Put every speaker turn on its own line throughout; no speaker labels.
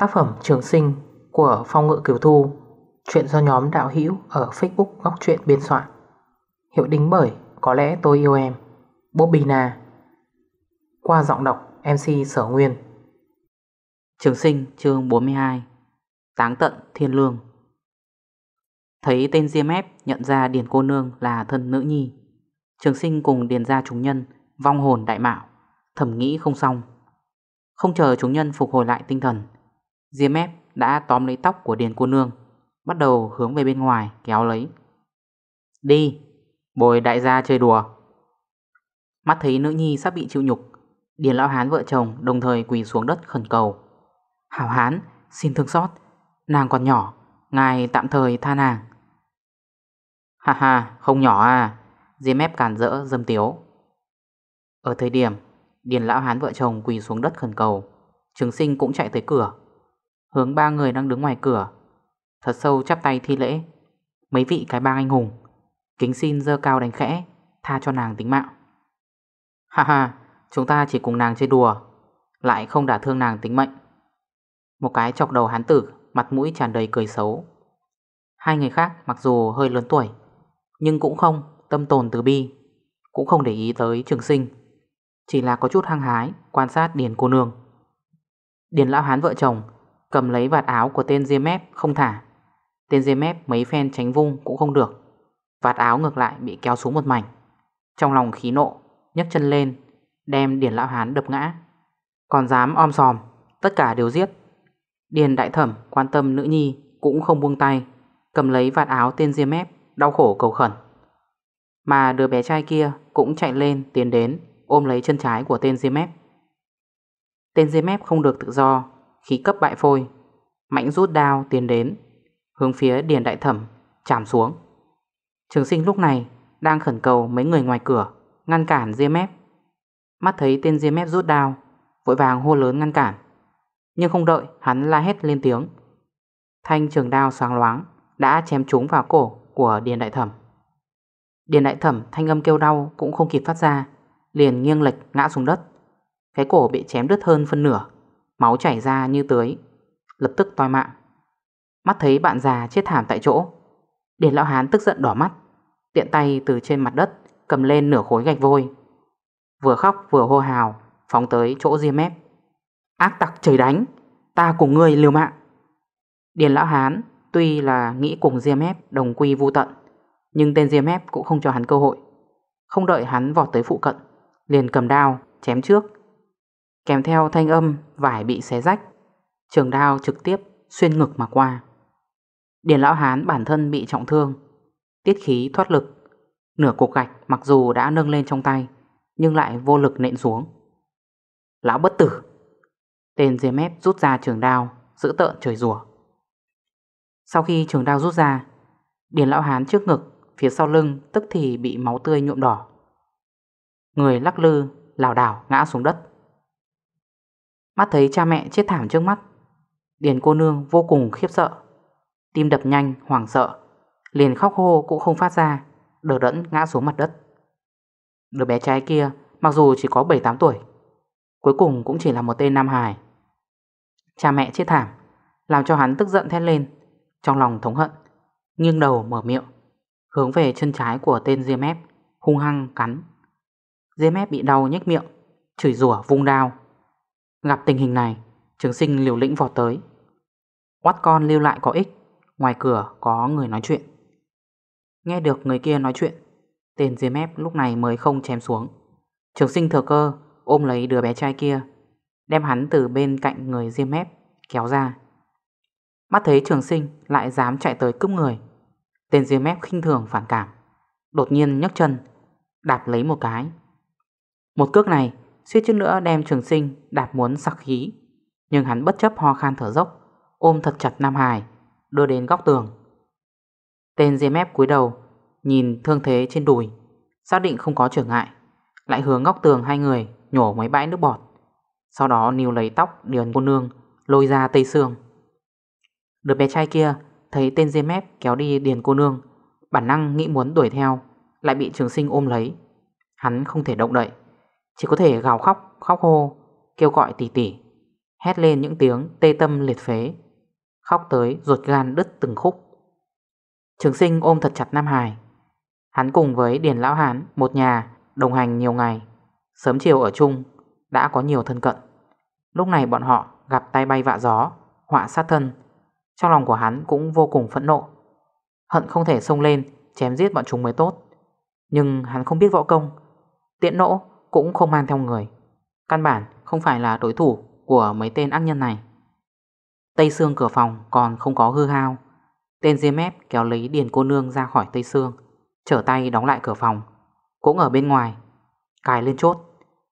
Tác phẩm Trường Sinh của Phong Ngự Kiều Thu Chuyện do nhóm đạo hữu ở Facebook Góc Chuyện biên soạn Hiệu đính bởi Có lẽ tôi yêu em Bobina Qua giọng đọc MC Sở Nguyên Trường Sinh chương 42 Táng tận thiên lương Thấy tên Diêm ép nhận ra Điền cô nương là thân nữ nhi Trường sinh cùng Điền Gia chúng nhân Vong hồn đại mạo thẩm nghĩ không xong Không chờ chúng nhân phục hồi lại tinh thần Diêm ép đã tóm lấy tóc của Điền cô nương Bắt đầu hướng về bên ngoài kéo lấy Đi Bồi đại gia chơi đùa Mắt thấy nữ nhi sắp bị chịu nhục Điền lão hán vợ chồng đồng thời quỳ xuống đất khẩn cầu Hảo hán xin thương xót Nàng còn nhỏ Ngài tạm thời tha nàng Ha ha không nhỏ à Diêm ép càn rỡ dâm tiếu Ở thời điểm Điền lão hán vợ chồng quỳ xuống đất khẩn cầu Trường sinh cũng chạy tới cửa Hướng ba người đang đứng ngoài cửa Thật sâu chắp tay thi lễ Mấy vị cái bang anh hùng Kính xin dơ cao đánh khẽ Tha cho nàng tính mạng Ha ha chúng ta chỉ cùng nàng chơi đùa Lại không đả thương nàng tính mệnh Một cái chọc đầu hán tử Mặt mũi tràn đầy cười xấu Hai người khác mặc dù hơi lớn tuổi Nhưng cũng không tâm tồn từ bi Cũng không để ý tới trường sinh Chỉ là có chút hăng hái Quan sát Điền cô nương Điền lão hán vợ chồng Cầm lấy vạt áo của tên Diêm Mép không thả Tên Diêm Mép mấy phen tránh vung cũng không được Vạt áo ngược lại bị kéo xuống một mảnh Trong lòng khí nộ nhấc chân lên Đem Điền Lão Hán đập ngã Còn dám om sòm Tất cả đều giết Điền Đại Thẩm quan tâm nữ nhi Cũng không buông tay Cầm lấy vạt áo tên Diêm Mép Đau khổ cầu khẩn Mà đứa bé trai kia cũng chạy lên tiến đến Ôm lấy chân trái của tên Diêm Mép Tên Diêm Mép không được tự do khí cấp bại phôi Mạnh rút đao tiến đến Hướng phía Điền Đại Thẩm chạm xuống Trường sinh lúc này Đang khẩn cầu mấy người ngoài cửa Ngăn cản riêng mép Mắt thấy tên riêng mép rút đao Vội vàng hô lớn ngăn cản Nhưng không đợi hắn la hét lên tiếng Thanh trường đao sáng loáng Đã chém trúng vào cổ của Điền Đại Thẩm Điền Đại Thẩm thanh âm kêu đau Cũng không kịp phát ra Liền nghiêng lệch ngã xuống đất Cái cổ bị chém đứt hơn phân nửa Máu chảy ra như tưới Lập tức toi mạng Mắt thấy bạn già chết thảm tại chỗ Điền lão hán tức giận đỏ mắt Tiện tay từ trên mặt đất Cầm lên nửa khối gạch vôi Vừa khóc vừa hô hào Phóng tới chỗ riêng mép Ác tặc trời đánh Ta cùng ngươi liều mạng Điền lão hán tuy là nghĩ cùng riêng mép Đồng quy vu tận Nhưng tên riêng mép cũng không cho hắn cơ hội Không đợi hắn vọt tới phụ cận Liền cầm đao chém trước Kèm theo thanh âm vải bị xé rách Trường đao trực tiếp xuyên ngực mà qua Điền lão hán bản thân bị trọng thương Tiết khí thoát lực Nửa cục gạch mặc dù đã nâng lên trong tay Nhưng lại vô lực nện xuống Lão bất tử Tên dìa mép rút ra trường đao Giữ tợn trời rủa Sau khi trường đao rút ra Điền lão hán trước ngực Phía sau lưng tức thì bị máu tươi nhuộm đỏ Người lắc lư lảo đảo ngã xuống đất Mắt thấy cha mẹ chết thảm trước mắt Điền cô nương vô cùng khiếp sợ Tim đập nhanh hoảng sợ Liền khóc hô cũng không phát ra Đờ đẫn ngã xuống mặt đất Đứa bé trai kia mặc dù chỉ có 7-8 tuổi Cuối cùng cũng chỉ là một tên nam hài Cha mẹ chết thảm Làm cho hắn tức giận thét lên Trong lòng thống hận Nghiêng đầu mở miệng Hướng về chân trái của tên Diêm mép, Hung hăng cắn Diêm mép bị đau nhếch miệng Chửi rủa vung đao Gặp tình hình này Trường sinh liều lĩnh vọt tới Quát con lưu lại có ích Ngoài cửa có người nói chuyện Nghe được người kia nói chuyện Tên dưới mép lúc này mới không chém xuống Trường sinh thừa cơ Ôm lấy đứa bé trai kia Đem hắn từ bên cạnh người diêm mép Kéo ra Mắt thấy trường sinh lại dám chạy tới cướp người Tên diêm mép khinh thường phản cảm Đột nhiên nhấc chân Đạp lấy một cái Một cước này suýt chút nữa đem trường sinh đạp muốn sặc khí Nhưng hắn bất chấp ho khan thở dốc Ôm thật chặt Nam Hải Đưa đến góc tường Tên dê mép cúi đầu Nhìn thương thế trên đùi Xác định không có trở ngại Lại hướng góc tường hai người nhổ mấy bãi nước bọt Sau đó níu lấy tóc điền cô nương Lôi ra tây xương Đứa bé trai kia thấy tên dê mép kéo đi điền cô nương Bản năng nghĩ muốn đuổi theo Lại bị trường sinh ôm lấy Hắn không thể động đậy chỉ có thể gào khóc, khóc hô Kêu gọi tỉ tỉ, Hét lên những tiếng tê tâm liệt phế Khóc tới ruột gan đứt từng khúc Trường sinh ôm thật chặt Nam Hải Hắn cùng với Điền Lão Hán Một nhà đồng hành nhiều ngày Sớm chiều ở chung Đã có nhiều thân cận Lúc này bọn họ gặp tay bay vạ gió Họa sát thân Trong lòng của hắn cũng vô cùng phẫn nộ Hận không thể xông lên chém giết bọn chúng mới tốt Nhưng hắn không biết võ công Tiện nộ cũng không mang theo người Căn bản không phải là đối thủ của mấy tên ác nhân này Tây xương cửa phòng còn không có hư hao Tên diêm mép kéo lấy điền cô nương ra khỏi tây xương Trở tay đóng lại cửa phòng Cũng ở bên ngoài Cài lên chốt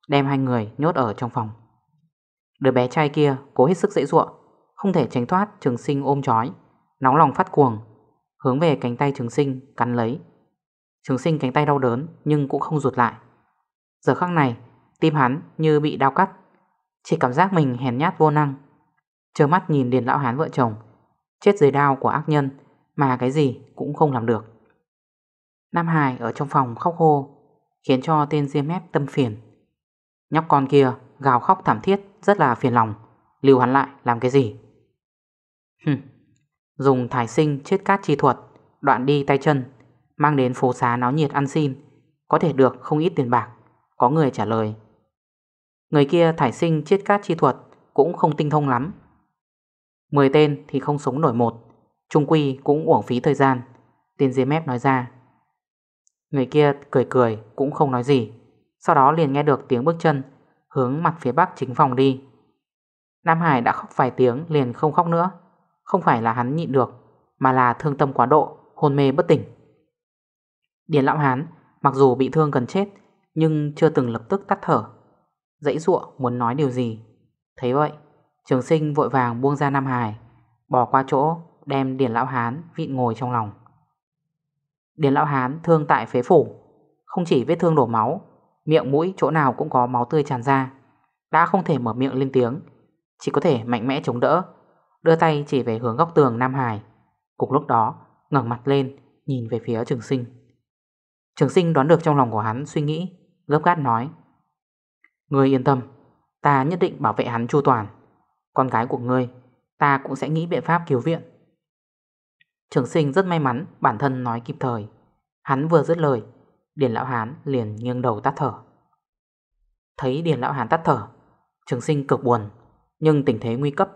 Đem hai người nhốt ở trong phòng Đứa bé trai kia cố hết sức dễ dụa Không thể tránh thoát trường sinh ôm chói Nóng lòng phát cuồng Hướng về cánh tay trường sinh cắn lấy Trường sinh cánh tay đau đớn nhưng cũng không rụt lại Giờ khắc này Tim hắn như bị đau cắt Chỉ cảm giác mình hèn nhát vô năng Chờ mắt nhìn điền lão hán vợ chồng Chết dưới đao của ác nhân Mà cái gì cũng không làm được Nam Hải ở trong phòng khóc hô Khiến cho tên Diêm Mép tâm phiền Nhóc con kia gào khóc thảm thiết Rất là phiền lòng Lưu hắn lại làm cái gì Hừm Dùng thải sinh chết cát chi thuật Đoạn đi tay chân Mang đến phố xá náo nhiệt ăn xin Có thể được không ít tiền bạc có người trả lời Người kia thải sinh chiết cát chi thuật Cũng không tinh thông lắm Mười tên thì không sống nổi một Trung quy cũng uổng phí thời gian Tên dưới mép nói ra Người kia cười cười cũng không nói gì Sau đó liền nghe được tiếng bước chân Hướng mặt phía bắc chính phòng đi Nam Hải đã khóc vài tiếng liền không khóc nữa Không phải là hắn nhịn được Mà là thương tâm quá độ Hôn mê bất tỉnh Điền Lão Hán mặc dù bị thương gần chết nhưng chưa từng lập tức tắt thở Dãy ruộng muốn nói điều gì Thấy vậy Trường sinh vội vàng buông ra Nam Hải Bỏ qua chỗ đem điển Lão Hán vịn ngồi trong lòng điển Lão Hán thương tại phế phủ Không chỉ vết thương đổ máu Miệng mũi chỗ nào cũng có máu tươi tràn ra Đã không thể mở miệng lên tiếng Chỉ có thể mạnh mẽ chống đỡ Đưa tay chỉ về hướng góc tường Nam Hải cục lúc đó ngẩng mặt lên Nhìn về phía trường sinh Trường sinh đoán được trong lòng của hắn suy nghĩ gấp gáp nói Ngươi yên tâm Ta nhất định bảo vệ hắn chu toàn Con gái của ngươi Ta cũng sẽ nghĩ biện pháp cứu viện Trường sinh rất may mắn Bản thân nói kịp thời Hắn vừa dứt lời Điền lão hán liền nghiêng đầu tắt thở Thấy điền lão hán tắt thở Trường sinh cực buồn Nhưng tình thế nguy cấp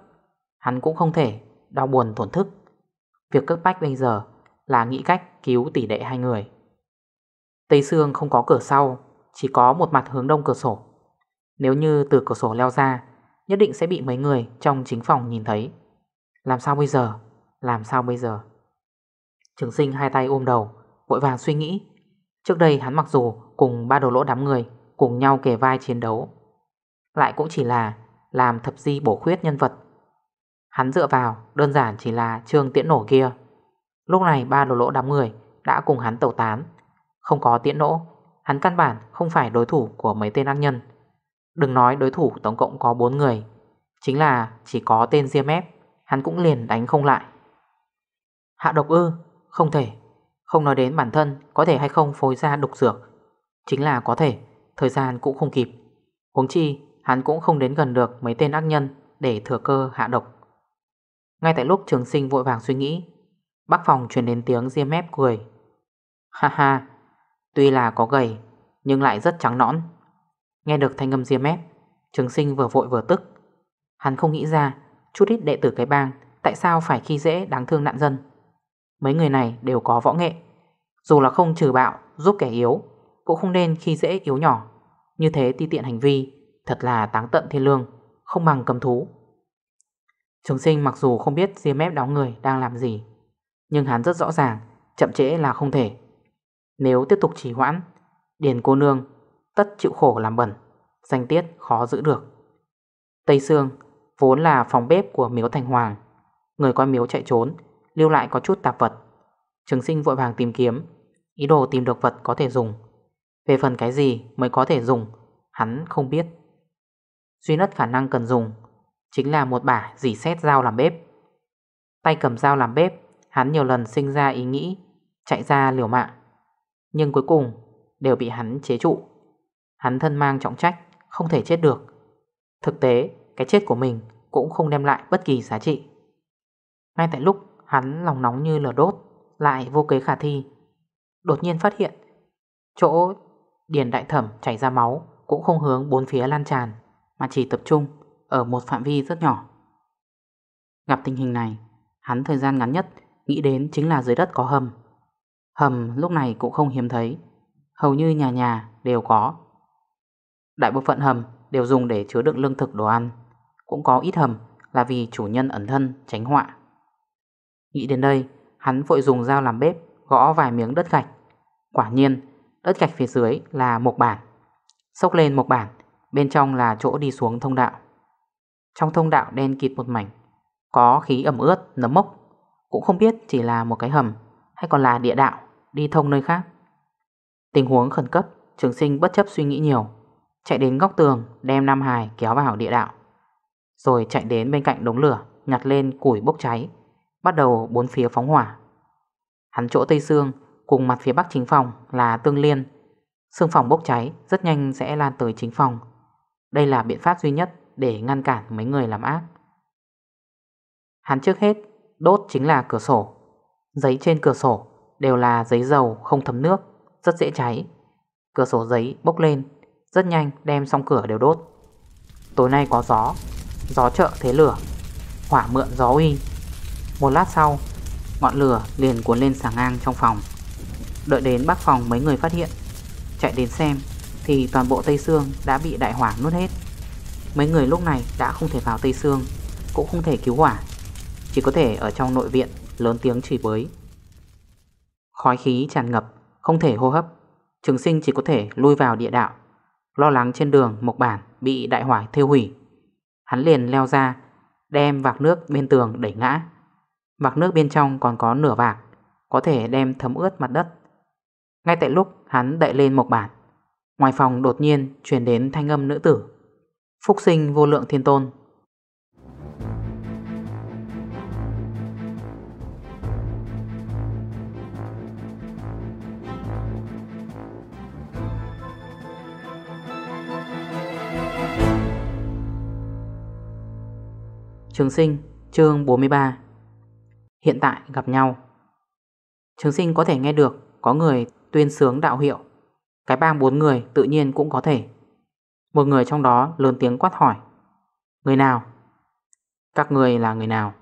Hắn cũng không thể đau buồn tổn thức Việc cấp bách bây giờ Là nghĩ cách cứu tỷ đệ hai người Tây Sương không có cửa sau chỉ có một mặt hướng đông cửa sổ Nếu như từ cửa sổ leo ra Nhất định sẽ bị mấy người trong chính phòng nhìn thấy Làm sao bây giờ Làm sao bây giờ Trường sinh hai tay ôm đầu Vội vàng suy nghĩ Trước đây hắn mặc dù cùng ba đồ lỗ đám người Cùng nhau kề vai chiến đấu Lại cũng chỉ là làm thập di bổ khuyết nhân vật Hắn dựa vào đơn giản chỉ là trường tiễn nổ kia Lúc này ba đồ lỗ đám người đã cùng hắn tẩu tán Không có tiễn nổ Hắn căn bản không phải đối thủ của mấy tên ác nhân Đừng nói đối thủ tổng cộng có 4 người Chính là chỉ có tên Diêm ép Hắn cũng liền đánh không lại Hạ độc ư Không thể Không nói đến bản thân có thể hay không phối ra độc dược Chính là có thể Thời gian cũng không kịp Huống chi hắn cũng không đến gần được mấy tên ác nhân Để thừa cơ hạ độc Ngay tại lúc trường sinh vội vàng suy nghĩ Bác phòng truyền đến tiếng Diêm ép cười Ha ha Tuy là có gầy Nhưng lại rất trắng nõn Nghe được thanh âm diêm mép Trường sinh vừa vội vừa tức Hắn không nghĩ ra Chút ít đệ tử cái bang Tại sao phải khi dễ đáng thương nạn dân Mấy người này đều có võ nghệ Dù là không trừ bạo giúp kẻ yếu Cũng không nên khi dễ yếu nhỏ Như thế ti tiện hành vi Thật là táng tận thiên lương Không bằng cầm thú Trường sinh mặc dù không biết diêm mép đó người đang làm gì Nhưng hắn rất rõ ràng Chậm trễ là không thể nếu tiếp tục trì hoãn Điền cô nương tất chịu khổ làm bẩn Danh tiết khó giữ được Tây Sương vốn là phòng bếp của miếu Thành Hoàng Người coi miếu chạy trốn Lưu lại có chút tạp vật Trường sinh vội vàng tìm kiếm Ý đồ tìm được vật có thể dùng Về phần cái gì mới có thể dùng Hắn không biết Duy nhất khả năng cần dùng Chính là một bả dì xét dao làm bếp Tay cầm dao làm bếp Hắn nhiều lần sinh ra ý nghĩ Chạy ra liều mạng nhưng cuối cùng đều bị hắn chế trụ Hắn thân mang trọng trách Không thể chết được Thực tế cái chết của mình Cũng không đem lại bất kỳ giá trị Ngay tại lúc hắn lòng nóng như lửa đốt Lại vô kế khả thi Đột nhiên phát hiện Chỗ điền đại thẩm chảy ra máu Cũng không hướng bốn phía lan tràn Mà chỉ tập trung ở một phạm vi rất nhỏ Gặp tình hình này Hắn thời gian ngắn nhất Nghĩ đến chính là dưới đất có hầm Hầm lúc này cũng không hiếm thấy Hầu như nhà nhà đều có Đại bộ phận hầm đều dùng để chứa đựng lương thực đồ ăn Cũng có ít hầm là vì chủ nhân ẩn thân tránh họa Nghĩ đến đây Hắn vội dùng dao làm bếp Gõ vài miếng đất gạch Quả nhiên đất gạch phía dưới là một bản Xốc lên một bản Bên trong là chỗ đi xuống thông đạo Trong thông đạo đen kịt một mảnh Có khí ẩm ướt nấm mốc Cũng không biết chỉ là một cái hầm hay còn là địa đạo đi thông nơi khác. Tình huống khẩn cấp, trường sinh bất chấp suy nghĩ nhiều, chạy đến góc tường đem Nam Hải kéo vào địa đạo. Rồi chạy đến bên cạnh đống lửa, nhặt lên củi bốc cháy, bắt đầu bốn phía phóng hỏa. Hắn chỗ Tây Sương cùng mặt phía Bắc chính phòng là tương liên. Sương phòng bốc cháy rất nhanh sẽ lan tới chính phòng. Đây là biện pháp duy nhất để ngăn cản mấy người làm ác. Hắn trước hết đốt chính là cửa sổ Giấy trên cửa sổ đều là giấy dầu không thấm nước, rất dễ cháy. Cửa sổ giấy bốc lên, rất nhanh đem xong cửa đều đốt. Tối nay có gió, gió trợ thế lửa, hỏa mượn gió uy. Một lát sau, ngọn lửa liền cuốn lên sáng ngang trong phòng. Đợi đến bác phòng mấy người phát hiện, chạy đến xem thì toàn bộ Tây Sương đã bị đại hỏa nuốt hết. Mấy người lúc này đã không thể vào Tây Sương, cũng không thể cứu hỏa, chỉ có thể ở trong nội viện lớn tiếng chửi bới. Khói khí tràn ngập, không thể hô hấp, trường sinh chỉ có thể lui vào địa đạo. Lo lắng trên đường mộc bản bị đại hỏa thiêu hủy. Hắn liền leo ra, đem vạc nước bên tường đẩy ngã. Vạc nước bên trong còn có nửa vạc, có thể đem thấm ướt mặt đất. Ngay tại lúc hắn đậy lên mộc bản, ngoài phòng đột nhiên truyền đến thanh âm nữ tử. Phúc sinh vô lượng thiên tôn. Trường sinh chương 43 Hiện tại gặp nhau Trường sinh có thể nghe được Có người tuyên sướng đạo hiệu Cái bang bốn người tự nhiên cũng có thể Một người trong đó lớn tiếng quát hỏi Người nào? Các người là người nào?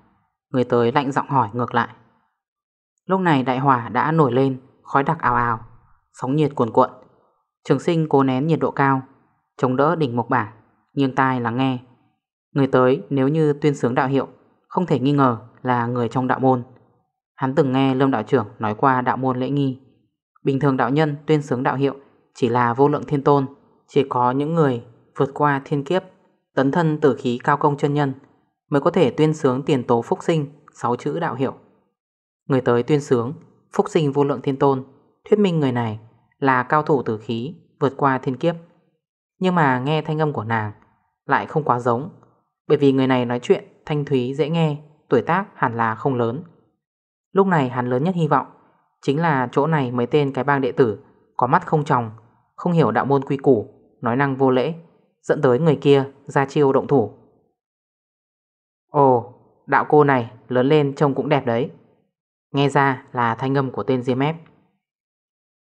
Người tới lạnh giọng hỏi ngược lại Lúc này đại hỏa đã nổi lên Khói đặc ào ào Sóng nhiệt cuồn cuộn Trường sinh cố nén nhiệt độ cao Chống đỡ đỉnh mộc bảng Nghiêng tai lắng nghe Người tới nếu như tuyên sướng đạo hiệu Không thể nghi ngờ là người trong đạo môn Hắn từng nghe Lâm Đạo Trưởng nói qua đạo môn lễ nghi Bình thường đạo nhân tuyên sướng đạo hiệu Chỉ là vô lượng thiên tôn Chỉ có những người vượt qua thiên kiếp Tấn thân tử khí cao công chân nhân Mới có thể tuyên sướng tiền tố phúc sinh sáu chữ đạo hiệu Người tới tuyên sướng Phúc sinh vô lượng thiên tôn Thuyết minh người này là cao thủ tử khí Vượt qua thiên kiếp Nhưng mà nghe thanh âm của nàng Lại không quá giống bởi vì người này nói chuyện thanh thúy dễ nghe Tuổi tác hẳn là không lớn Lúc này hắn lớn nhất hy vọng Chính là chỗ này mấy tên cái bang đệ tử Có mắt không tròng Không hiểu đạo môn quy củ Nói năng vô lễ Dẫn tới người kia ra chiêu động thủ Ồ đạo cô này lớn lên trông cũng đẹp đấy Nghe ra là thanh âm của tên Diêm Ép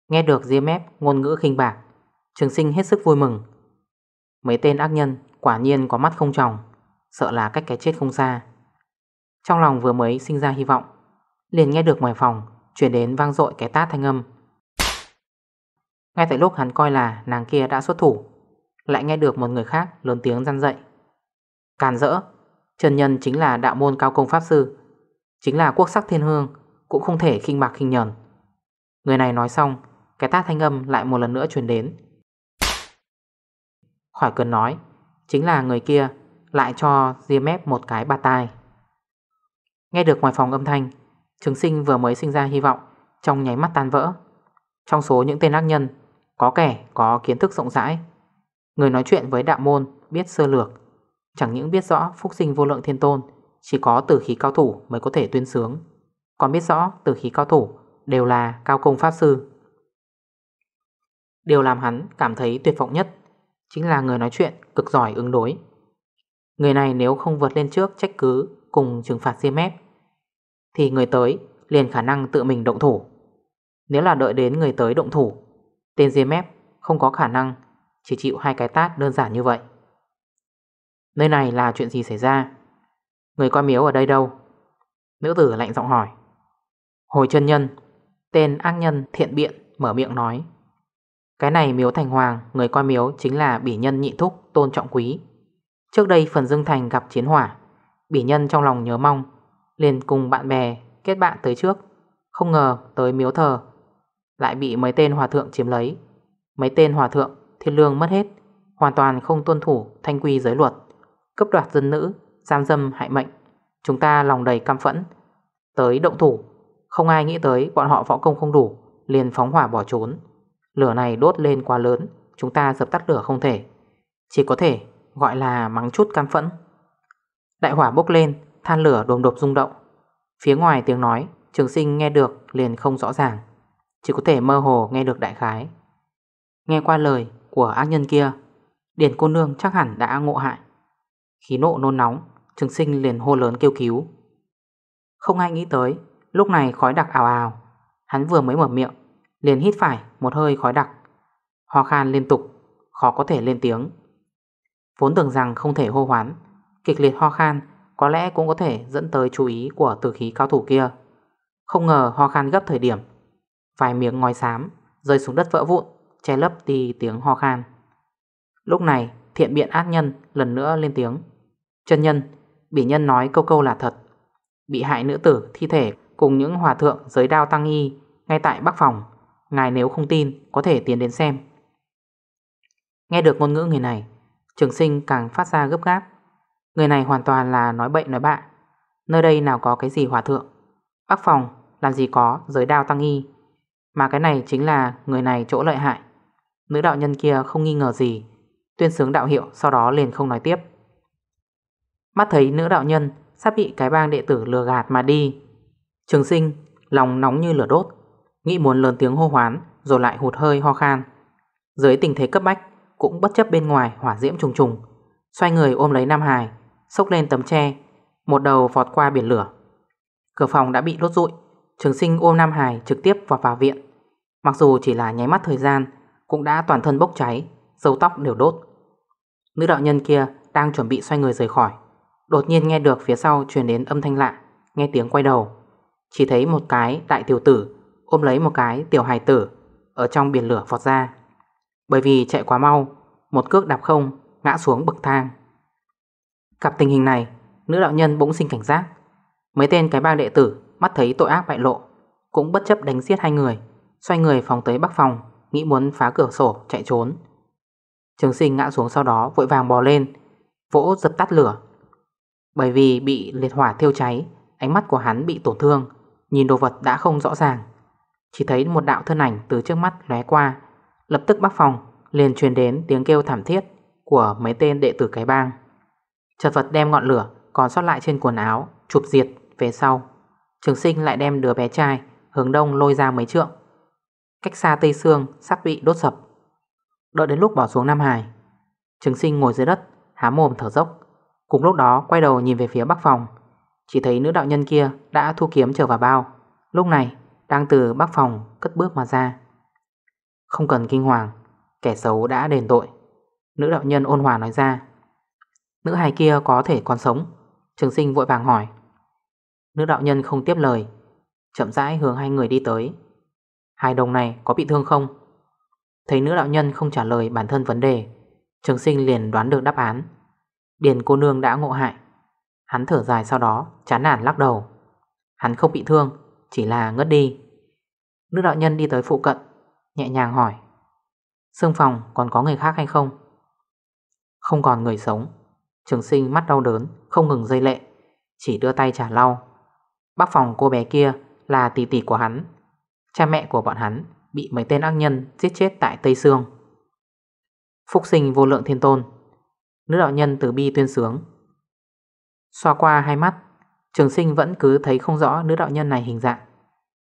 Nghe được Diêm Ép ngôn ngữ khinh bạc Trường sinh hết sức vui mừng Mấy tên ác nhân quả nhiên có mắt không tròng Sợ là cách cái chết không xa Trong lòng vừa mới sinh ra hy vọng Liền nghe được ngoài phòng Chuyển đến vang dội cái tát thanh âm Ngay tại lúc hắn coi là nàng kia đã xuất thủ Lại nghe được một người khác lớn tiếng răn dậy Càn rỡ Trần nhân chính là đạo môn cao công pháp sư Chính là quốc sắc thiên hương Cũng không thể khinh bạc khinh nhờn Người này nói xong Cái tát thanh âm lại một lần nữa chuyển đến Khỏi cần nói Chính là người kia lại cho Diemep một cái bạt tai. Nghe được ngoài phòng âm thanh, trứng sinh vừa mới sinh ra hy vọng, trong nháy mắt tan vỡ. Trong số những tên ác nhân, có kẻ có kiến thức rộng rãi. Người nói chuyện với đạo môn biết sơ lược, chẳng những biết rõ phúc sinh vô lượng thiên tôn, chỉ có tử khí cao thủ mới có thể tuyên sướng. Còn biết rõ tử khí cao thủ đều là cao công pháp sư. Điều làm hắn cảm thấy tuyệt vọng nhất chính là người nói chuyện cực giỏi ứng đối. Người này nếu không vượt lên trước trách cứ cùng trừng phạt riêng mép e Thì người tới liền khả năng tự mình động thủ Nếu là đợi đến người tới động thủ Tên riêng mép e không có khả năng Chỉ chịu hai cái tát đơn giản như vậy Nơi này là chuyện gì xảy ra Người coi miếu ở đây đâu Nữ tử lạnh giọng hỏi Hồi chân nhân Tên ác nhân thiện biện mở miệng nói Cái này miếu thành hoàng Người coi miếu chính là bỉ nhân nhị thúc tôn trọng quý Trước đây phần Dương Thành gặp chiến hỏa Bỉ nhân trong lòng nhớ mong liền cùng bạn bè kết bạn tới trước Không ngờ tới miếu thờ Lại bị mấy tên hòa thượng chiếm lấy Mấy tên hòa thượng thiên lương mất hết Hoàn toàn không tuân thủ thanh quy giới luật Cấp đoạt dân nữ Giam dâm hại mệnh Chúng ta lòng đầy căm phẫn Tới động thủ Không ai nghĩ tới bọn họ võ công không đủ Liền phóng hỏa bỏ trốn Lửa này đốt lên quá lớn Chúng ta dập tắt lửa không thể Chỉ có thể gọi là mắng chút cam phẫn. Đại hỏa bốc lên, than lửa đồm đột rung động. Phía ngoài tiếng nói, trường sinh nghe được liền không rõ ràng, chỉ có thể mơ hồ nghe được đại khái. Nghe qua lời của ác nhân kia, điền cô nương chắc hẳn đã ngộ hại. Khí nộ nôn nóng, trường sinh liền hô lớn kêu cứu. Không ai nghĩ tới, lúc này khói đặc ào ào, hắn vừa mới mở miệng, liền hít phải một hơi khói đặc. Ho khan liên tục, khó có thể lên tiếng. Vốn tưởng rằng không thể hô hoán Kịch liệt ho khan Có lẽ cũng có thể dẫn tới chú ý của tử khí cao thủ kia Không ngờ ho khan gấp thời điểm Vài miếng ngòi xám Rơi xuống đất vỡ vụn Che lấp đi tiếng ho khan Lúc này thiện biện ác nhân lần nữa lên tiếng Chân nhân bị nhân nói câu câu là thật Bị hại nữ tử thi thể cùng những hòa thượng giới đao tăng y ngay tại bắc phòng Ngài nếu không tin có thể tiến đến xem Nghe được ngôn ngữ người này Trường sinh càng phát ra gấp gáp Người này hoàn toàn là nói bệnh nói bạ Nơi đây nào có cái gì hòa thượng Bắc phòng làm gì có giới đao tăng y Mà cái này chính là người này chỗ lợi hại Nữ đạo nhân kia không nghi ngờ gì Tuyên sướng đạo hiệu sau đó liền không nói tiếp Mắt thấy nữ đạo nhân sắp bị cái bang đệ tử lừa gạt mà đi Trường sinh lòng nóng như lửa đốt Nghĩ muốn lớn tiếng hô hoán rồi lại hụt hơi ho khan Dưới tình thế cấp bách cũng bất chấp bên ngoài hỏa diễm trùng trùng, xoay người ôm lấy Nam Hải, xốc lên tấm tre, một đầu vọt qua biển lửa. Cửa phòng đã bị đốt rụi, trường sinh ôm Nam Hải trực tiếp vào vào viện. Mặc dù chỉ là nháy mắt thời gian, cũng đã toàn thân bốc cháy, dấu tóc đều đốt. Nữ đạo nhân kia đang chuẩn bị xoay người rời khỏi, đột nhiên nghe được phía sau truyền đến âm thanh lạ, nghe tiếng quay đầu. Chỉ thấy một cái đại tiểu tử ôm lấy một cái tiểu hài tử ở trong biển lửa vọt ra. Bởi vì chạy quá mau Một cước đạp không Ngã xuống bậc thang Cặp tình hình này Nữ đạo nhân bỗng sinh cảnh giác Mấy tên cái bang đệ tử Mắt thấy tội ác bại lộ Cũng bất chấp đánh giết hai người Xoay người phòng tới bắc phòng Nghĩ muốn phá cửa sổ chạy trốn Trường sinh ngã xuống sau đó vội vàng bò lên Vỗ dập tắt lửa Bởi vì bị liệt hỏa thiêu cháy Ánh mắt của hắn bị tổn thương Nhìn đồ vật đã không rõ ràng Chỉ thấy một đạo thân ảnh từ trước mắt lóe qua Lập tức bắc phòng liền truyền đến tiếng kêu thảm thiết Của mấy tên đệ tử cái bang Chật vật đem ngọn lửa còn sót lại trên quần áo Chụp diệt về sau Trường sinh lại đem đứa bé trai Hướng đông lôi ra mấy trượng Cách xa tây xương sắp bị đốt sập Đợi đến lúc bỏ xuống Nam Hải Trường sinh ngồi dưới đất Há mồm thở dốc Cùng lúc đó quay đầu nhìn về phía bắc phòng Chỉ thấy nữ đạo nhân kia đã thu kiếm trở vào bao Lúc này đang từ bắc phòng cất bước mà ra không cần kinh hoàng Kẻ xấu đã đền tội Nữ đạo nhân ôn hòa nói ra Nữ hài kia có thể còn sống Trường sinh vội vàng hỏi Nữ đạo nhân không tiếp lời Chậm rãi hướng hai người đi tới Hai đồng này có bị thương không? Thấy nữ đạo nhân không trả lời bản thân vấn đề Trường sinh liền đoán được đáp án Điền cô nương đã ngộ hại Hắn thở dài sau đó Chán nản lắc đầu Hắn không bị thương Chỉ là ngất đi Nữ đạo nhân đi tới phụ cận Nhẹ nhàng hỏi Sương phòng còn có người khác hay không? Không còn người sống Trường sinh mắt đau đớn Không ngừng dây lệ Chỉ đưa tay trả lau Bác phòng cô bé kia là tỷ tỷ của hắn Cha mẹ của bọn hắn Bị mấy tên ác nhân giết chết tại Tây Sương Phúc sinh vô lượng thiên tôn Nữ đạo nhân từ bi tuyên sướng Xoa qua hai mắt Trường sinh vẫn cứ thấy không rõ nữ đạo nhân này hình dạng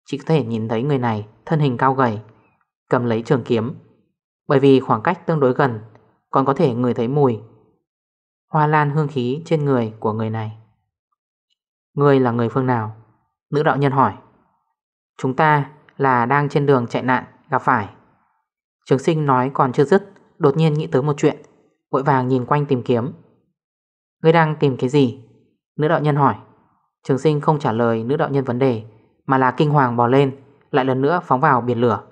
Chỉ có thể nhìn thấy người này Thân hình cao gầy cầm lấy trường kiếm Bởi vì khoảng cách tương đối gần Còn có thể người thấy mùi Hoa lan hương khí trên người của người này Người là người phương nào? Nữ đạo nhân hỏi Chúng ta là đang trên đường chạy nạn gặp phải Trường sinh nói còn chưa dứt Đột nhiên nghĩ tới một chuyện Vội vàng nhìn quanh tìm kiếm Người đang tìm cái gì? Nữ đạo nhân hỏi Trường sinh không trả lời nữ đạo nhân vấn đề Mà là kinh hoàng bò lên Lại lần nữa phóng vào biển lửa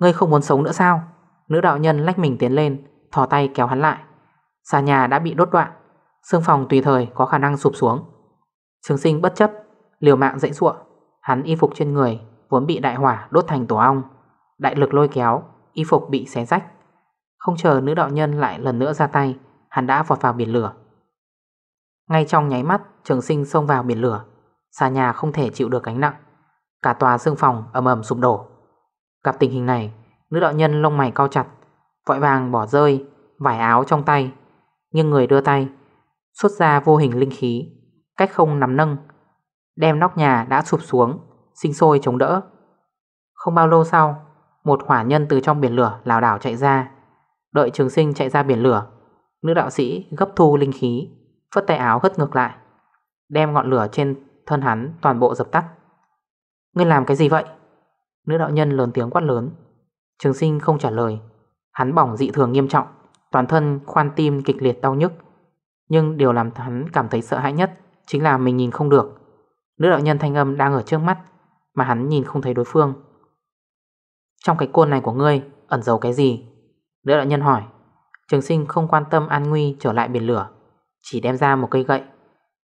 Ngươi không muốn sống nữa sao Nữ đạo nhân lách mình tiến lên Thò tay kéo hắn lại Xà nhà đã bị đốt đoạn Sương phòng tùy thời có khả năng sụp xuống Trường sinh bất chấp Liều mạng dãy ruộng Hắn y phục trên người Vốn bị đại hỏa đốt thành tổ ong Đại lực lôi kéo Y phục bị xé rách Không chờ nữ đạo nhân lại lần nữa ra tay Hắn đã vọt vào biển lửa Ngay trong nháy mắt Trường sinh xông vào biển lửa Xà nhà không thể chịu được cánh nặng Cả tòa xương phòng ầm ầm sụp đổ Gặp tình hình này Nữ đạo nhân lông mày cao chặt Vội vàng bỏ rơi Vải áo trong tay Nhưng người đưa tay Xuất ra vô hình linh khí Cách không nắm nâng Đem nóc nhà đã sụp xuống Sinh sôi chống đỡ Không bao lâu sau Một hỏa nhân từ trong biển lửa lào đảo chạy ra Đợi trường sinh chạy ra biển lửa Nữ đạo sĩ gấp thu linh khí Phất tay áo hất ngược lại Đem ngọn lửa trên thân hắn toàn bộ dập tắt Ngươi làm cái gì vậy? Nữ đạo nhân lớn tiếng quát lớn Trường sinh không trả lời Hắn bỏng dị thường nghiêm trọng Toàn thân khoan tim kịch liệt đau nhức Nhưng điều làm hắn cảm thấy sợ hãi nhất Chính là mình nhìn không được Nữ đạo nhân thanh âm đang ở trước mắt Mà hắn nhìn không thấy đối phương Trong cái côn này của ngươi Ẩn giấu cái gì Nữ đạo nhân hỏi Trường sinh không quan tâm an nguy trở lại biển lửa Chỉ đem ra một cây gậy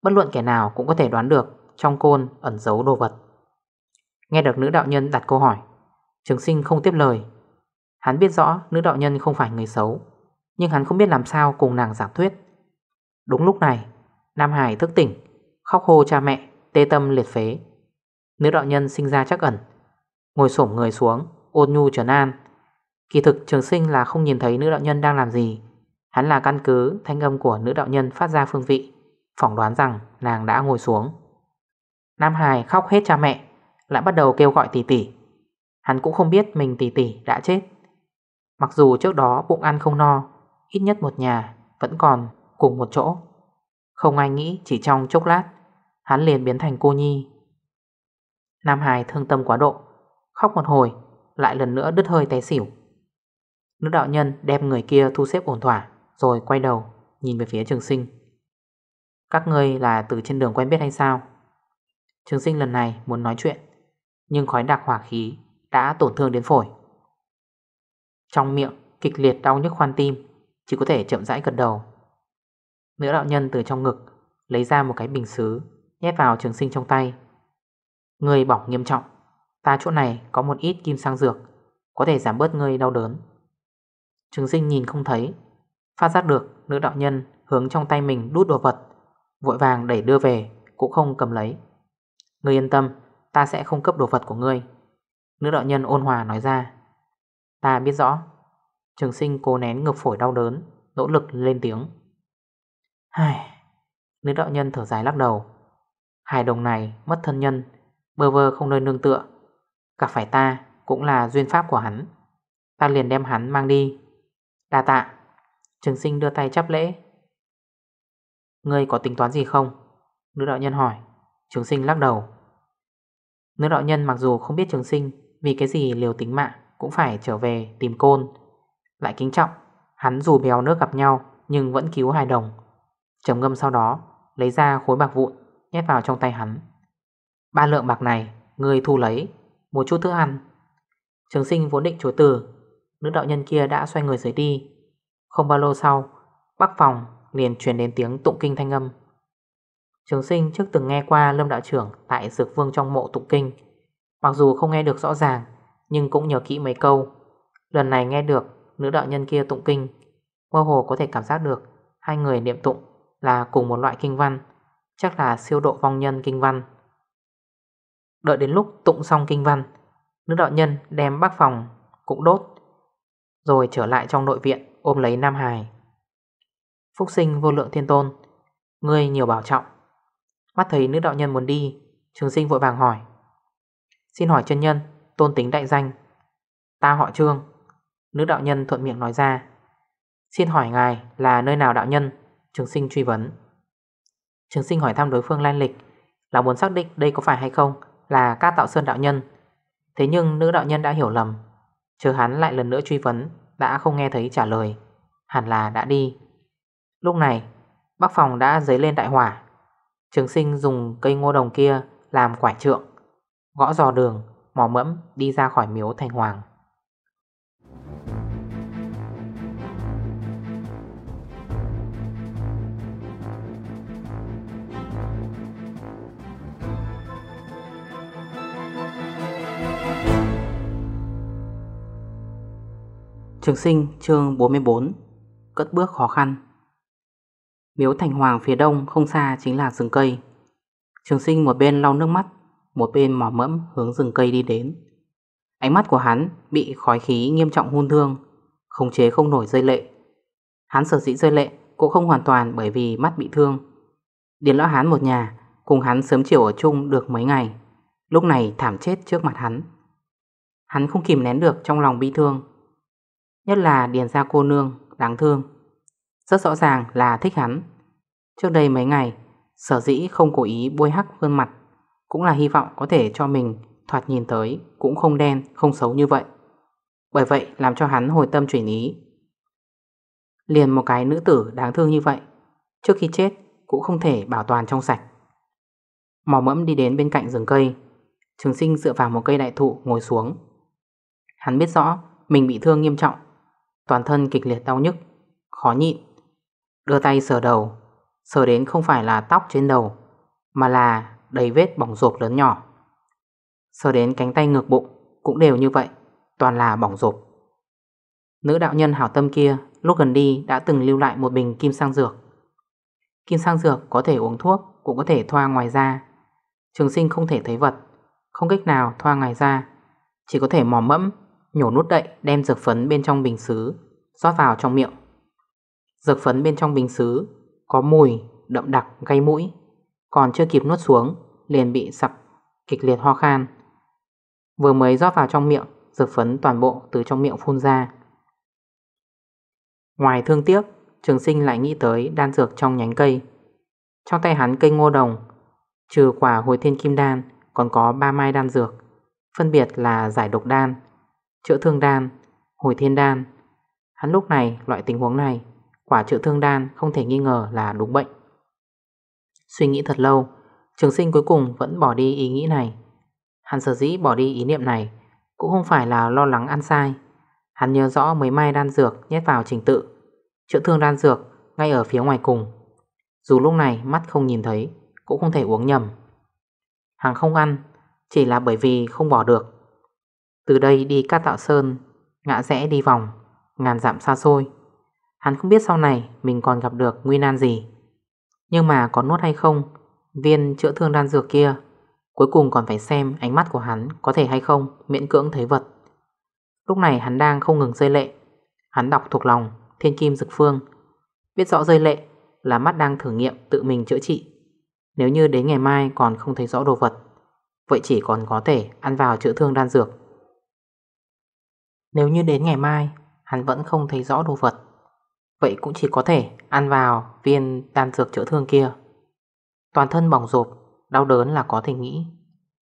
Bất luận kẻ nào cũng có thể đoán được Trong côn ẩn giấu đồ vật Nghe được nữ đạo nhân đặt câu hỏi Trường sinh không tiếp lời Hắn biết rõ nữ đạo nhân không phải người xấu Nhưng hắn không biết làm sao cùng nàng giảng thuyết Đúng lúc này Nam Hải thức tỉnh Khóc hô cha mẹ Tê tâm liệt phế Nữ đạo nhân sinh ra chắc ẩn Ngồi sổm người xuống Ôn nhu trấn an Kỳ thực trường sinh là không nhìn thấy nữ đạo nhân đang làm gì Hắn là căn cứ thanh âm của nữ đạo nhân phát ra phương vị Phỏng đoán rằng nàng đã ngồi xuống Nam Hải khóc hết cha mẹ lại bắt đầu kêu gọi tỷ tỷ. Hắn cũng không biết mình tỷ tỷ đã chết. Mặc dù trước đó bụng ăn không no, ít nhất một nhà vẫn còn cùng một chỗ. Không ai nghĩ chỉ trong chốc lát, hắn liền biến thành cô nhi. Nam Hải thương tâm quá độ, khóc một hồi, lại lần nữa đứt hơi té xỉu. Nữ đạo nhân đem người kia thu xếp ổn thỏa, rồi quay đầu, nhìn về phía trường sinh. Các ngươi là từ trên đường quen biết hay sao? Trường sinh lần này muốn nói chuyện nhưng khói đặc hỏa khí đã tổn thương đến phổi Trong miệng kịch liệt đau nhức khoan tim Chỉ có thể chậm rãi gật đầu Nữ đạo nhân từ trong ngực Lấy ra một cái bình xứ Nhét vào trường sinh trong tay Người bỏng nghiêm trọng Ta chỗ này có một ít kim sang dược Có thể giảm bớt ngươi đau đớn Trường sinh nhìn không thấy Phát giác được nữ đạo nhân hướng trong tay mình đút đồ vật Vội vàng đẩy đưa về Cũng không cầm lấy người yên tâm Ta sẽ không cấp đồ vật của ngươi Nữ đạo nhân ôn hòa nói ra Ta biết rõ Trường sinh cố nén ngực phổi đau đớn Nỗ lực lên tiếng Hài Nữ đạo nhân thở dài lắc đầu Hài đồng này mất thân nhân Bơ vơ không nơi nương tựa Cả phải ta cũng là duyên pháp của hắn Ta liền đem hắn mang đi Đà tạ Trường sinh đưa tay chắp lễ Ngươi có tính toán gì không? Nữ đạo nhân hỏi Trường sinh lắc đầu Nữ đạo nhân mặc dù không biết trường sinh Vì cái gì liều tính mạng Cũng phải trở về tìm côn Lại kính trọng Hắn dù béo nước gặp nhau Nhưng vẫn cứu hai đồng Trầm ngâm sau đó Lấy ra khối bạc vụn Nhét vào trong tay hắn Ba lượng bạc này Người thu lấy Một chút thức ăn Trường sinh vốn định chối từ Nữ đạo nhân kia đã xoay người rời đi Không bao lâu sau Bắc phòng liền truyền đến tiếng tụng kinh thanh âm Trường sinh trước từng nghe qua Lâm Đạo Trưởng tại Dược Vương trong mộ tụng kinh Mặc dù không nghe được rõ ràng Nhưng cũng nhớ kỹ mấy câu Lần này nghe được nữ đạo nhân kia tụng kinh Mơ hồ có thể cảm giác được Hai người niệm tụng là cùng một loại kinh văn Chắc là siêu độ vong nhân kinh văn Đợi đến lúc tụng xong kinh văn Nữ đạo nhân đem bác phòng cũng đốt Rồi trở lại trong nội viện ôm lấy Nam Hải Phúc sinh vô lượng thiên tôn Ngươi nhiều bảo trọng Mắt thấy nữ đạo nhân muốn đi Trường sinh vội vàng hỏi Xin hỏi chân nhân Tôn tính đại danh Ta họ trương Nữ đạo nhân thuận miệng nói ra Xin hỏi ngài là nơi nào đạo nhân Trường sinh truy vấn Trường sinh hỏi thăm đối phương lan lịch Là muốn xác định đây có phải hay không Là ca tạo sơn đạo nhân Thế nhưng nữ đạo nhân đã hiểu lầm Chờ hắn lại lần nữa truy vấn Đã không nghe thấy trả lời Hẳn là đã đi Lúc này Bắc phòng đã dấy lên đại hỏa Trường sinh dùng cây ngô đồng kia làm quải trượng, gõ giò đường, mò mẫm đi ra khỏi miếu thành hoàng. Trường sinh chương 44 Cất bước khó khăn Miếu Thành Hoàng phía đông không xa chính là rừng cây Trường sinh một bên lau nước mắt Một bên mỏ mẫm hướng rừng cây đi đến Ánh mắt của hắn bị khói khí nghiêm trọng hôn thương Không chế không nổi rơi lệ Hắn sở dĩ rơi lệ cũng không hoàn toàn bởi vì mắt bị thương Điền lão hắn một nhà Cùng hắn sớm chiều ở chung được mấy ngày Lúc này thảm chết trước mặt hắn Hắn không kìm nén được trong lòng bi thương Nhất là điền ra cô nương đáng thương Rất rõ ràng là thích hắn Trước đây mấy ngày, sở dĩ không cố ý bôi hắc gương mặt, cũng là hy vọng có thể cho mình thoạt nhìn tới cũng không đen, không xấu như vậy. Bởi vậy làm cho hắn hồi tâm chuyển ý. Liền một cái nữ tử đáng thương như vậy, trước khi chết cũng không thể bảo toàn trong sạch. Mò mẫm đi đến bên cạnh rừng cây, trường sinh dựa vào một cây đại thụ ngồi xuống. Hắn biết rõ mình bị thương nghiêm trọng, toàn thân kịch liệt đau nhức, khó nhịn. Đưa tay sờ đầu, Sờ đến không phải là tóc trên đầu Mà là đầy vết bỏng rộp lớn nhỏ Sờ đến cánh tay ngược bụng Cũng đều như vậy Toàn là bỏng rộp Nữ đạo nhân hảo tâm kia lúc gần đi đã từng lưu lại một bình kim sang dược Kim sang dược có thể uống thuốc Cũng có thể thoa ngoài da Trường sinh không thể thấy vật Không cách nào thoa ngoài da Chỉ có thể mò mẫm Nhổ nút đậy đem dược phấn bên trong bình xứ rót vào trong miệng Dược phấn bên trong bình xứ có mùi đậm đặc gây mũi Còn chưa kịp nuốt xuống Liền bị sặc kịch liệt ho khan Vừa mới rót vào trong miệng Dược phấn toàn bộ từ trong miệng phun ra Ngoài thương tiếc Trường sinh lại nghĩ tới đan dược trong nhánh cây Trong tay hắn cây ngô đồng Trừ quả hồi thiên kim đan Còn có ba mai đan dược Phân biệt là giải độc đan Chữa thương đan Hồi thiên đan Hắn lúc này loại tình huống này Quả chữa thương đan không thể nghi ngờ là đúng bệnh Suy nghĩ thật lâu Trường sinh cuối cùng vẫn bỏ đi ý nghĩ này Hắn sở dĩ bỏ đi ý niệm này Cũng không phải là lo lắng ăn sai Hắn nhớ rõ mấy mai đan dược nhét vào trình tự Chữa thương đan dược ngay ở phía ngoài cùng Dù lúc này mắt không nhìn thấy Cũng không thể uống nhầm Hàng không ăn Chỉ là bởi vì không bỏ được Từ đây đi cát tạo sơn Ngã rẽ đi vòng Ngàn dặm xa xôi Hắn không biết sau này mình còn gặp được nguy nan gì Nhưng mà có nuốt hay không Viên chữa thương đan dược kia Cuối cùng còn phải xem ánh mắt của hắn Có thể hay không miễn cưỡng thấy vật Lúc này hắn đang không ngừng rơi lệ Hắn đọc thuộc lòng Thiên kim dực phương Biết rõ rơi lệ là mắt đang thử nghiệm tự mình chữa trị Nếu như đến ngày mai còn không thấy rõ đồ vật Vậy chỉ còn có thể ăn vào chữa thương đan dược Nếu như đến ngày mai Hắn vẫn không thấy rõ đồ vật Vậy cũng chỉ có thể ăn vào viên đan dược chữa thương kia Toàn thân bỏng rộp Đau đớn là có thể nghĩ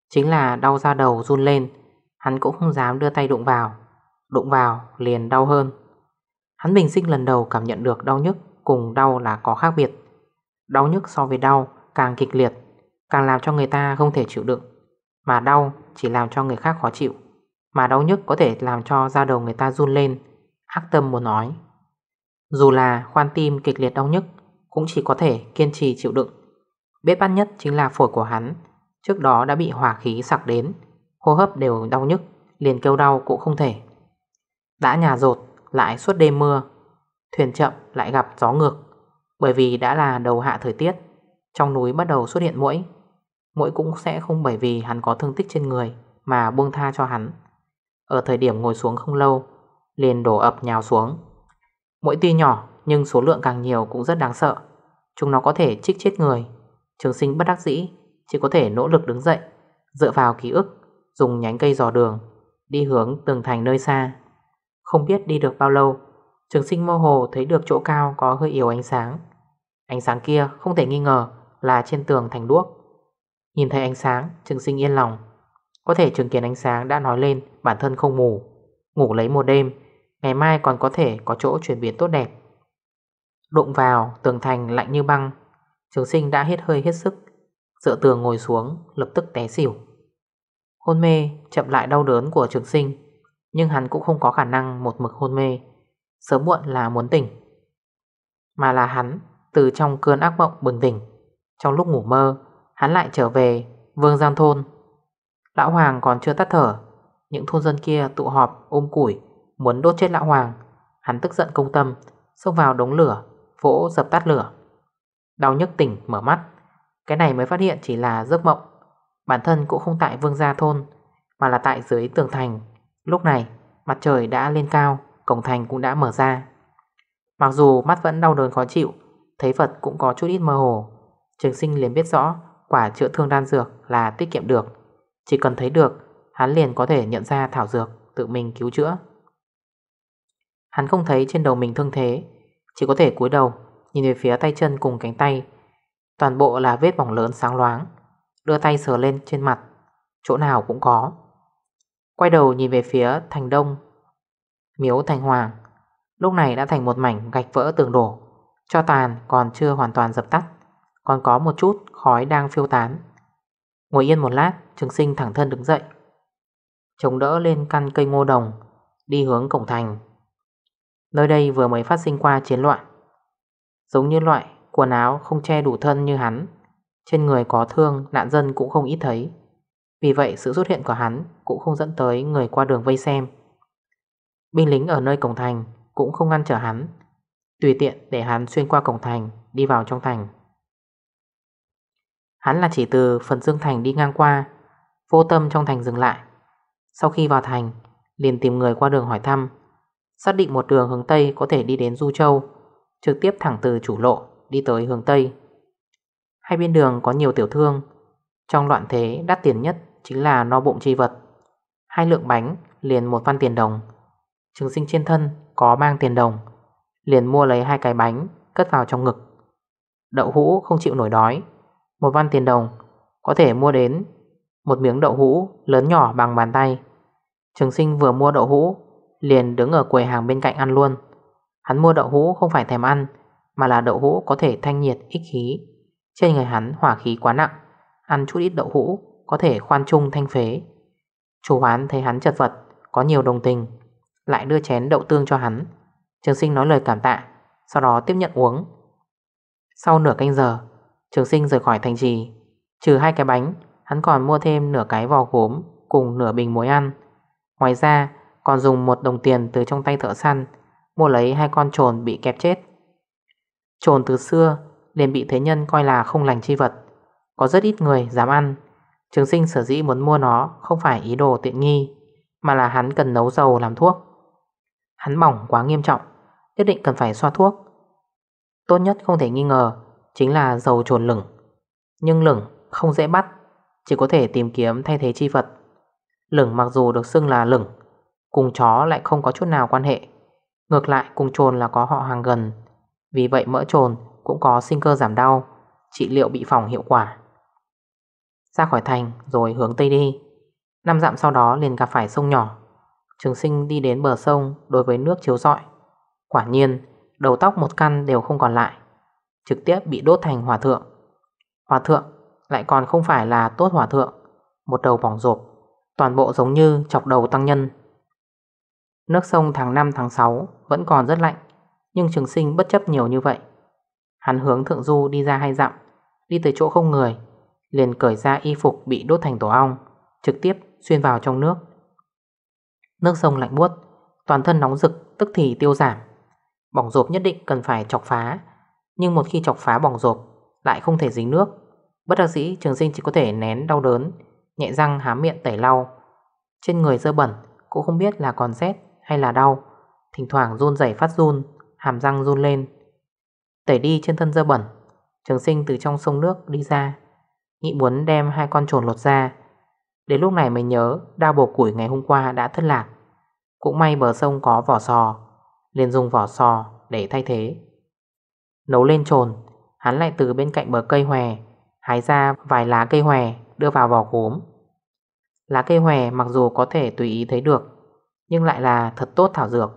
Chính là đau da đầu run lên Hắn cũng không dám đưa tay đụng vào Đụng vào liền đau hơn Hắn bình sinh lần đầu cảm nhận được đau nhức Cùng đau là có khác biệt Đau nhức so với đau càng kịch liệt Càng làm cho người ta không thể chịu đựng Mà đau chỉ làm cho người khác khó chịu Mà đau nhức có thể làm cho da đầu người ta run lên Hắc tâm muốn nói dù là khoan tim kịch liệt đau nhức Cũng chỉ có thể kiên trì chịu đựng Bết bắt nhất chính là phổi của hắn Trước đó đã bị hỏa khí sặc đến Hô hấp đều đau nhức Liền kêu đau cũng không thể Đã nhà rột lại suốt đêm mưa Thuyền chậm lại gặp gió ngược Bởi vì đã là đầu hạ thời tiết Trong núi bắt đầu xuất hiện mũi Mũi cũng sẽ không bởi vì hắn có thương tích trên người Mà buông tha cho hắn Ở thời điểm ngồi xuống không lâu Liền đổ ập nhào xuống Mỗi tia nhỏ nhưng số lượng càng nhiều cũng rất đáng sợ Chúng nó có thể chích chết người Trường sinh bất đắc dĩ Chỉ có thể nỗ lực đứng dậy Dựa vào ký ức Dùng nhánh cây dò đường Đi hướng tường thành nơi xa Không biết đi được bao lâu Trường sinh mơ hồ thấy được chỗ cao có hơi yếu ánh sáng Ánh sáng kia không thể nghi ngờ Là trên tường thành đuốc Nhìn thấy ánh sáng trường sinh yên lòng Có thể chứng kiến ánh sáng đã nói lên Bản thân không mù Ngủ lấy một đêm Ngày mai còn có thể có chỗ chuyển biến tốt đẹp Đụng vào tường thành lạnh như băng Trường sinh đã hết hơi hết sức Dựa tường ngồi xuống lập tức té xỉu Hôn mê chậm lại đau đớn của trường sinh Nhưng hắn cũng không có khả năng một mực hôn mê Sớm muộn là muốn tỉnh Mà là hắn từ trong cơn ác mộng bừng tỉnh Trong lúc ngủ mơ Hắn lại trở về Vương Giang Thôn Lão Hoàng còn chưa tắt thở Những thôn dân kia tụ họp ôm củi Muốn đốt chết lão hoàng Hắn tức giận công tâm Xông vào đống lửa Vỗ dập tắt lửa Đau nhức tỉnh mở mắt Cái này mới phát hiện chỉ là giấc mộng Bản thân cũng không tại vương gia thôn Mà là tại dưới tường thành Lúc này mặt trời đã lên cao Cổng thành cũng đã mở ra Mặc dù mắt vẫn đau đớn khó chịu Thấy vật cũng có chút ít mơ hồ Trường sinh liền biết rõ Quả chữa thương đan dược là tiết kiệm được Chỉ cần thấy được Hắn liền có thể nhận ra thảo dược Tự mình cứu chữa Hắn không thấy trên đầu mình thương thế Chỉ có thể cúi đầu Nhìn về phía tay chân cùng cánh tay Toàn bộ là vết bỏng lớn sáng loáng Đưa tay sờ lên trên mặt Chỗ nào cũng có Quay đầu nhìn về phía thành đông Miếu thành hoàng Lúc này đã thành một mảnh gạch vỡ tường đổ Cho tàn còn chưa hoàn toàn dập tắt Còn có một chút khói đang phiêu tán Ngồi yên một lát Trường sinh thẳng thân đứng dậy Chống đỡ lên căn cây ngô đồng Đi hướng cổng thành Nơi đây vừa mới phát sinh qua chiến loạn Giống như loại quần áo không che đủ thân như hắn Trên người có thương nạn dân cũng không ít thấy Vì vậy sự xuất hiện của hắn cũng không dẫn tới người qua đường vây xem Binh lính ở nơi cổng thành cũng không ngăn trở hắn Tùy tiện để hắn xuyên qua cổng thành đi vào trong thành Hắn là chỉ từ phần dương thành đi ngang qua Vô tâm trong thành dừng lại Sau khi vào thành liền tìm người qua đường hỏi thăm Xác định một đường hướng Tây có thể đi đến Du Châu Trực tiếp thẳng từ chủ lộ Đi tới hướng Tây Hai bên đường có nhiều tiểu thương Trong loạn thế đắt tiền nhất Chính là no bụng chi vật Hai lượng bánh liền một văn tiền đồng Trường sinh trên thân có mang tiền đồng Liền mua lấy hai cái bánh Cất vào trong ngực Đậu hũ không chịu nổi đói Một văn tiền đồng có thể mua đến Một miếng đậu hũ lớn nhỏ bằng bàn tay Trường sinh vừa mua đậu hũ Liền đứng ở quầy hàng bên cạnh ăn luôn Hắn mua đậu hũ không phải thèm ăn Mà là đậu hũ có thể thanh nhiệt ích khí Trên người hắn hỏa khí quá nặng Ăn chút ít đậu hũ Có thể khoan trung thanh phế Chủ hoán thấy hắn chật vật Có nhiều đồng tình Lại đưa chén đậu tương cho hắn Trường sinh nói lời cảm tạ Sau đó tiếp nhận uống Sau nửa canh giờ Trường sinh rời khỏi thành trì Trừ hai cái bánh Hắn còn mua thêm nửa cái vò gốm Cùng nửa bình muối ăn Ngoài ra còn dùng một đồng tiền từ trong tay thợ săn Mua lấy hai con trồn bị kẹp chết Trồn từ xưa liền bị thế nhân coi là không lành chi vật Có rất ít người dám ăn Trường sinh sở dĩ muốn mua nó Không phải ý đồ tiện nghi Mà là hắn cần nấu dầu làm thuốc Hắn mỏng quá nghiêm trọng Nhất định cần phải xoa thuốc Tốt nhất không thể nghi ngờ Chính là dầu trồn lửng Nhưng lửng không dễ bắt Chỉ có thể tìm kiếm thay thế chi vật Lửng mặc dù được xưng là lửng Cùng chó lại không có chút nào quan hệ Ngược lại cùng trồn là có họ hàng gần Vì vậy mỡ trồn cũng có sinh cơ giảm đau Trị liệu bị phòng hiệu quả Ra khỏi thành rồi hướng tây đi Năm dặm sau đó liền gặp phải sông nhỏ Trường sinh đi đến bờ sông đối với nước chiếu rọi Quả nhiên đầu tóc một căn đều không còn lại Trực tiếp bị đốt thành hòa thượng Hòa thượng lại còn không phải là tốt hòa thượng Một đầu bỏng rộp Toàn bộ giống như chọc đầu tăng nhân Nước sông tháng 5 tháng 6 vẫn còn rất lạnh Nhưng trường sinh bất chấp nhiều như vậy Hắn hướng thượng du đi ra hai dặm Đi tới chỗ không người Liền cởi ra y phục bị đốt thành tổ ong Trực tiếp xuyên vào trong nước Nước sông lạnh buốt Toàn thân nóng rực tức thì tiêu giảm Bỏng rộp nhất định cần phải chọc phá Nhưng một khi chọc phá bỏng rộp Lại không thể dính nước Bất đắc dĩ trường sinh chỉ có thể nén đau đớn Nhẹ răng há miệng tẩy lau Trên người dơ bẩn Cũng không biết là còn rét hay là đau Thỉnh thoảng run rẩy phát run Hàm răng run lên Tẩy đi trên thân dơ bẩn Trường sinh từ trong sông nước đi ra Nghĩ muốn đem hai con trồn lột ra Đến lúc này mới nhớ Đao bổ củi ngày hôm qua đã thất lạc Cũng may bờ sông có vỏ sò liền dùng vỏ sò để thay thế Nấu lên trồn Hắn lại từ bên cạnh bờ cây hòe Hái ra vài lá cây hòe Đưa vào vỏ gốm Lá cây hòe mặc dù có thể tùy ý thấy được nhưng lại là thật tốt thảo dược,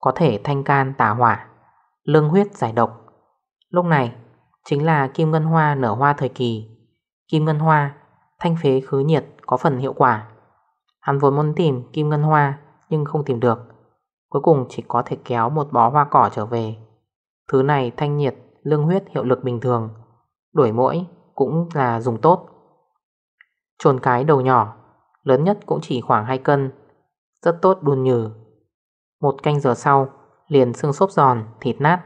có thể thanh can tả hỏa, lương huyết giải độc. Lúc này chính là kim ngân hoa nở hoa thời kỳ, kim ngân hoa, thanh phế khứ nhiệt có phần hiệu quả. Hắn vốn muốn tìm kim ngân hoa nhưng không tìm được, cuối cùng chỉ có thể kéo một bó hoa cỏ trở về. Thứ này thanh nhiệt, lương huyết hiệu lực bình thường, đuổi mũi cũng là dùng tốt. Trồn cái đầu nhỏ, lớn nhất cũng chỉ khoảng 2 cân, rất tốt đun nhừ Một canh giờ sau Liền xương xốp giòn, thịt nát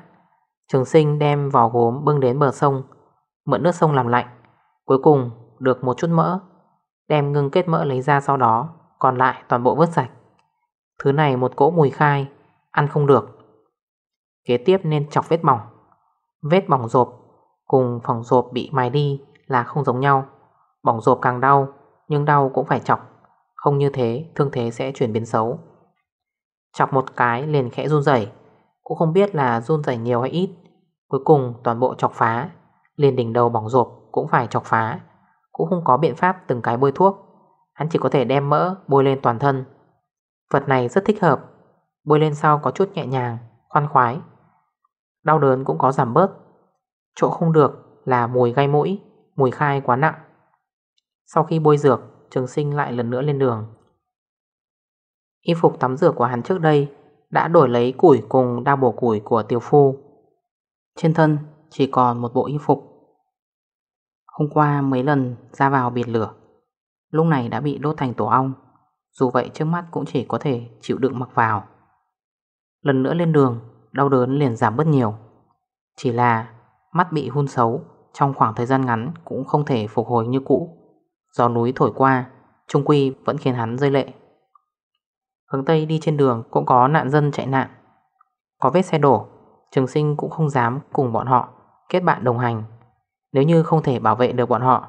Trường sinh đem vỏ gốm bưng đến bờ sông Mượn nước sông làm lạnh Cuối cùng được một chút mỡ Đem ngưng kết mỡ lấy ra sau đó Còn lại toàn bộ vớt sạch Thứ này một cỗ mùi khai Ăn không được Kế tiếp nên chọc vết bỏng Vết bỏng rộp cùng phòng rộp bị mài đi là không giống nhau Bỏng rộp càng đau Nhưng đau cũng phải chọc không như thế thương thế sẽ chuyển biến xấu Chọc một cái liền khẽ run rẩy Cũng không biết là run rẩy nhiều hay ít Cuối cùng toàn bộ chọc phá Liền đỉnh đầu bỏng rộp cũng phải chọc phá Cũng không có biện pháp từng cái bôi thuốc Hắn chỉ có thể đem mỡ bôi lên toàn thân Vật này rất thích hợp Bôi lên sau có chút nhẹ nhàng Khoan khoái Đau đớn cũng có giảm bớt Chỗ không được là mùi gai mũi Mùi khai quá nặng Sau khi bôi dược Trường sinh lại lần nữa lên đường Y phục tắm rửa của hắn trước đây Đã đổi lấy củi cùng đao bổ củi của tiểu phu Trên thân chỉ còn một bộ y phục Hôm qua mấy lần ra vào biệt lửa Lúc này đã bị đốt thành tổ ong Dù vậy trước mắt cũng chỉ có thể chịu đựng mặc vào Lần nữa lên đường Đau đớn liền giảm bớt nhiều Chỉ là mắt bị hun xấu Trong khoảng thời gian ngắn cũng không thể phục hồi như cũ Gió núi thổi qua Trung Quy vẫn khiến hắn rơi lệ Hướng Tây đi trên đường Cũng có nạn dân chạy nạn Có vết xe đổ Trường sinh cũng không dám cùng bọn họ Kết bạn đồng hành Nếu như không thể bảo vệ được bọn họ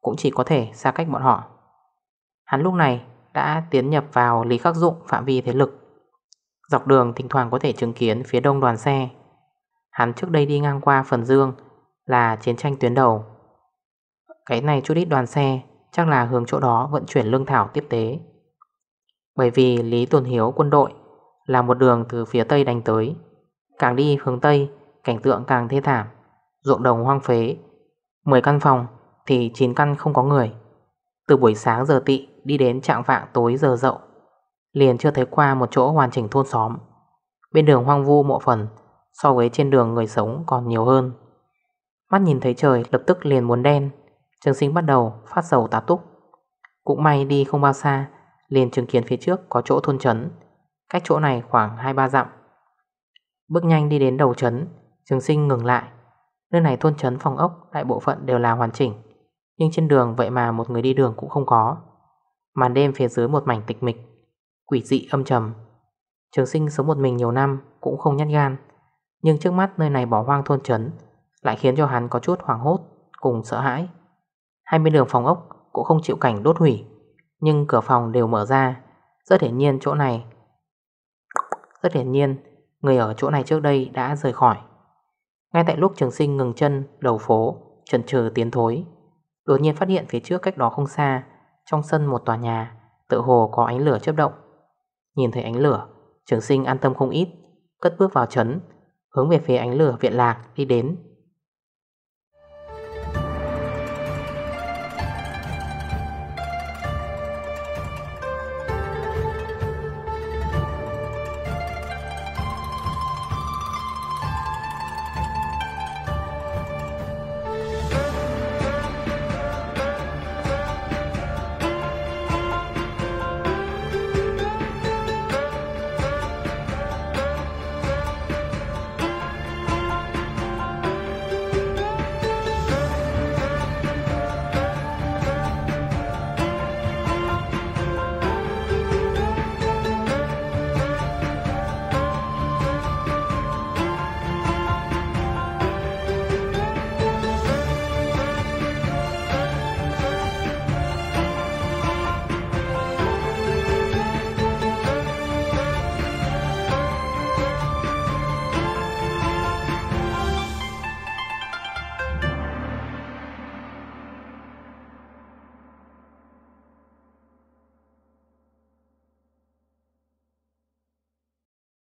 Cũng chỉ có thể xa cách bọn họ Hắn lúc này đã tiến nhập vào Lý Khắc Dụng phạm vi thế lực Dọc đường thỉnh thoảng có thể chứng kiến Phía đông đoàn xe Hắn trước đây đi ngang qua phần dương Là chiến tranh tuyến đầu Cái này chút ít đoàn xe Chắc là hướng chỗ đó vận chuyển lương thảo tiếp tế Bởi vì Lý Tuần Hiếu quân đội Là một đường từ phía Tây đánh tới Càng đi hướng Tây Cảnh tượng càng thê thảm Ruộng đồng hoang phế 10 căn phòng thì 9 căn không có người Từ buổi sáng giờ tị Đi đến trạng vạng tối giờ dậu Liền chưa thấy qua một chỗ hoàn chỉnh thôn xóm Bên đường hoang vu mộ phần So với trên đường người sống còn nhiều hơn Mắt nhìn thấy trời lập tức liền muốn đen Trường sinh bắt đầu phát sầu tá túc Cũng may đi không bao xa Liền chứng kiến phía trước có chỗ thôn trấn Cách chỗ này khoảng 2-3 dặm Bước nhanh đi đến đầu trấn Trường sinh ngừng lại Nơi này thôn trấn phòng ốc đại bộ phận đều là hoàn chỉnh Nhưng trên đường vậy mà một người đi đường cũng không có Màn đêm phía dưới một mảnh tịch mịch Quỷ dị âm trầm Trường sinh sống một mình nhiều năm Cũng không nhát gan Nhưng trước mắt nơi này bỏ hoang thôn trấn Lại khiến cho hắn có chút hoảng hốt Cùng sợ hãi Hai bên đường phòng ốc cũng không chịu cảnh đốt hủy Nhưng cửa phòng đều mở ra Rất hiển nhiên chỗ này Rất hiển nhiên Người ở chỗ này trước đây đã rời khỏi Ngay tại lúc trường sinh ngừng chân Đầu phố chần chừ tiến thối Đột nhiên phát hiện phía trước cách đó không xa Trong sân một tòa nhà Tự hồ có ánh lửa chớp động Nhìn thấy ánh lửa Trường sinh an tâm không ít Cất bước vào trấn Hướng về phía ánh lửa viện lạc đi đến